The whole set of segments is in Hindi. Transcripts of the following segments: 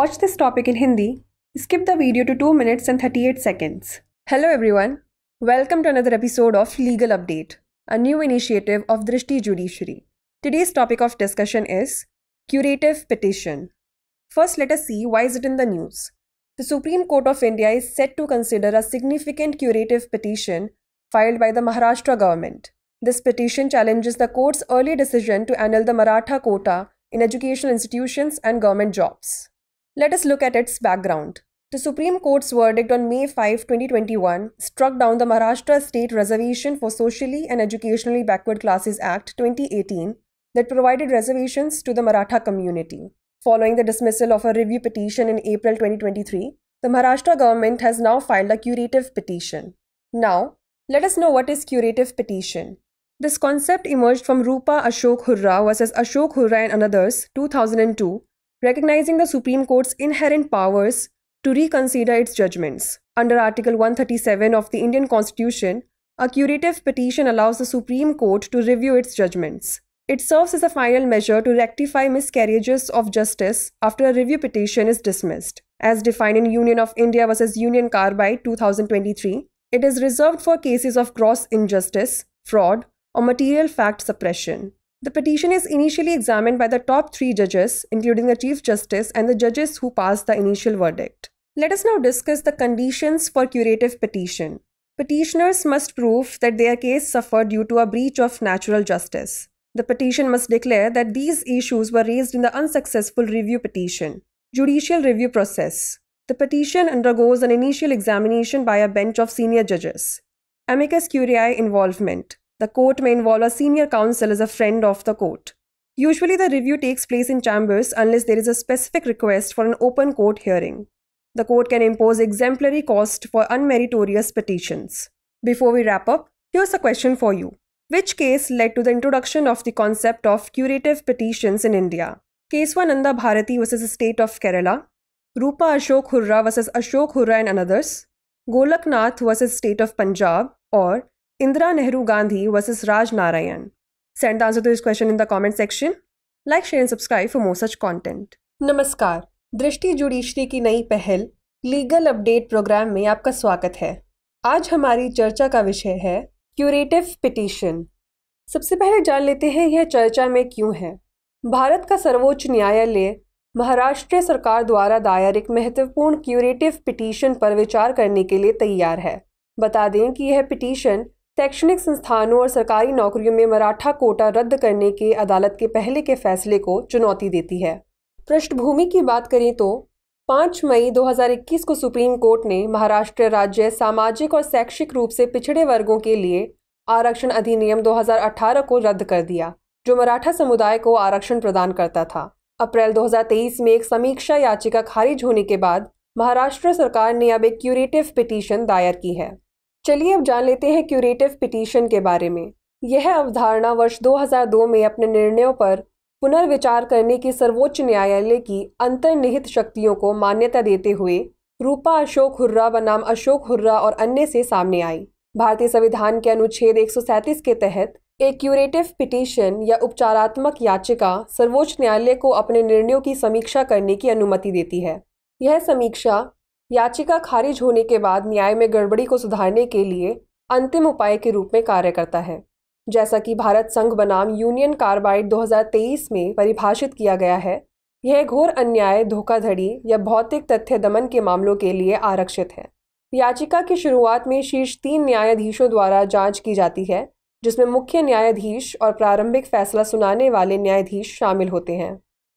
watch this topic in Hindi, skip the video to 2 minutes and 38 seconds. Hello everyone. Welcome to another episode of Legal Update, a new initiative of Drishti Judiciary. Today's topic of discussion is curative petition. First, let us see why is it in the news. The Supreme Court of India is set to consider a significant curative petition filed by the Maharashtra government. This petition challenges the court's early decision to annul the Maratha quota in educational institutions and government jobs. Let us look at its background. The Supreme Court's verdict on May 5, 2021 struck down the Maharashtra State Reservation for Socially and Educationally Backward Classes Act 2018 that provided reservations to the Maratha community. Following the dismissal of a review petition in April 2023, the Maharashtra government has now filed a curative petition. Now, let us know what is curative petition. This concept emerged from Rupa Ashok Hurra versus Ashok Hurra and others 2002 recognizing the Supreme Court's inherent powers to reconsider its judgments. Under Article 137 of the Indian Constitution, a curative petition allows the Supreme Court to review its judgments. It serves as a final measure to rectify miscarriages of justice after a review petition is dismissed. As defined in Union of India versus Union Carbide 2023, it is reserved for cases of gross injustice, fraud, or material fact suppression. The petition is initially examined by the top three judges, including the Chief Justice and the judges who passed the initial verdict. Let us now discuss the conditions for curative petition. Petitioners must prove that their case suffered due to a breach of natural justice. The petition must declare that these issues were raised in the unsuccessful review petition. Judicial review process. The petition undergoes an initial examination by a bench of senior judges. Amicus curiae involvement. The court may involve a senior counsel as a friend of the court. Usually, the review takes place in chambers unless there is a specific request for an open court hearing. The court can impose exemplary cost for unmeritorious petitions. Before we wrap up, here's a question for you. Which case led to the introduction of the concept of curative petitions in India? Keswananda Bharati versus the state of Kerala, Rupa Ashok Hurra versus Ashok Hurra and others, Golaknath vs. state of Punjab, or Indira Nehru Gandhi versus Raj Narayan. Send the answer to this question in the comment section. Like, share, and subscribe for more such content. नमस्कार दृष्टि जुडिशरी की नई पहल लीगल अपडेट प्रोग्राम में आपका स्वागत है आज हमारी चर्चा का विषय है क्यूरेटिव पिटिशन सबसे पहले जान लेते हैं यह चर्चा में क्यों है भारत का सर्वोच्च न्यायालय महाराष्ट्र सरकार द्वारा दायर एक महत्वपूर्ण क्यूरेटिव पिटीशन पर विचार करने के लिए तैयार है बता दें कि यह पिटीशन शैक्षणिक संस्थानों और सरकारी नौकरियों में मराठा कोटा रद्द करने के अदालत के पहले के फैसले को चुनौती देती है पृष्ठभूमि की बात करें तो 5 मई 2021 को सुप्रीम कोर्ट ने महाराष्ट्र राज्य सामाजिक और शैक्षिक रूप से पिछड़े वर्गों के लिए आरक्षण अधिनियम 2018 को रद्द कर दिया जो मराठा समुदाय को आरक्षण प्रदान करता था अप्रैल 2023 में एक समीक्षा याचिका खारिज होने के बाद महाराष्ट्र सरकार ने अब एक क्यूरेटिव पिटीशन दायर की है चलिए अब जान लेते हैं क्यूरेटिव पिटीशन के बारे में यह अवधारणा वर्ष 2002 में अपने निर्णयों पर पुनर्विचार करने की सर्वोच्च न्यायालय की अंतर्निहित शक्तियों को मान्यता देते हुए रूपा अशोक हुर्रा बनाम अशोक हुर्रा और अन्य से सामने आई भारतीय संविधान के अनुच्छेद एक के तहत एक क्यूरेटिव पिटीशन या उपचारात्मक याचिका सर्वोच्च न्यायालय को अपने निर्णयों की समीक्षा करने की अनुमति देती है यह समीक्षा याचिका खारिज होने के बाद न्याय में गड़बड़ी को सुधारने के लिए अंतिम उपाय के रूप में कार्य करता है जैसा कि भारत संघ बनाम यूनियन कार्बाइड 2023 में परिभाषित किया गया है यह घोर अन्याय धोखाधड़ी या भौतिक तथ्य दमन के मामलों के लिए आरक्षित है याचिका की शुरुआत में शीर्ष तीन न्यायाधीशों द्वारा जांच की जाती है जिसमें मुख्य न्यायाधीश और प्रारंभिक फैसला सुनाने वाले न्यायाधीश शामिल होते हैं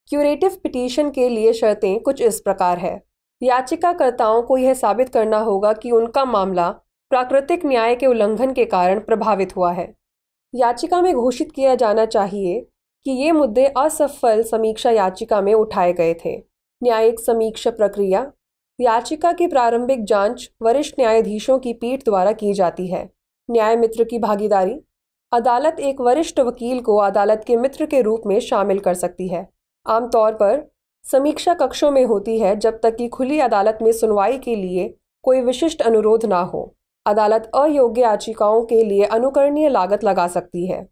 क्यूरेटिव पिटीशन के लिए शर्तें कुछ इस प्रकार है याचिकाकर्ताओं को यह साबित करना होगा कि उनका मामला प्राकृतिक न्याय के उल्लंघन के कारण प्रभावित हुआ है याचिका में घोषित किया जाना चाहिए कि ये मुद्दे असफल समीक्षा याचिका में उठाए गए थे न्यायिक समीक्षा प्रक्रिया याचिका की प्रारंभिक जांच वरिष्ठ न्यायाधीशों की पीठ द्वारा की जाती है न्याय मित्र की भागीदारी अदालत एक वरिष्ठ वकील को अदालत के मित्र के रूप में शामिल कर सकती है आमतौर पर समीक्षा कक्षों में होती है जब तक कि खुली अदालत में सुनवाई के लिए कोई विशिष्ट अनुरोध ना हो अदालत अयोग्य याचिकाओं के लिए अनुकरणीय लागत लगा सकती है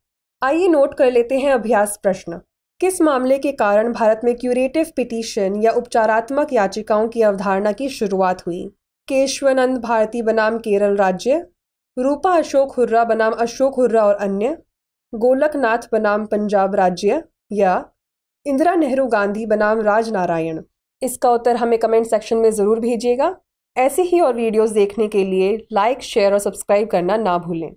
आइए नोट कर लेते हैं अभ्यास प्रश्न किस मामले के कारण भारत में क्यूरेटिव पिटीशन या उपचारात्मक याचिकाओं की अवधारणा की शुरुआत हुई केशवानंद भारती बनाम केरल राज्य रूपा अशोक हुर्रा बनाम अशोक हुर्रा और अन्य गोलकनाथ बनाम पंजाब राज्य या इंदिरा नेहरू गांधी बनाम राज नारायण इसका उत्तर हमें कमेंट सेक्शन में ज़रूर भेजिएगा ऐसे ही और वीडियोस देखने के लिए लाइक शेयर और सब्सक्राइब करना ना भूलें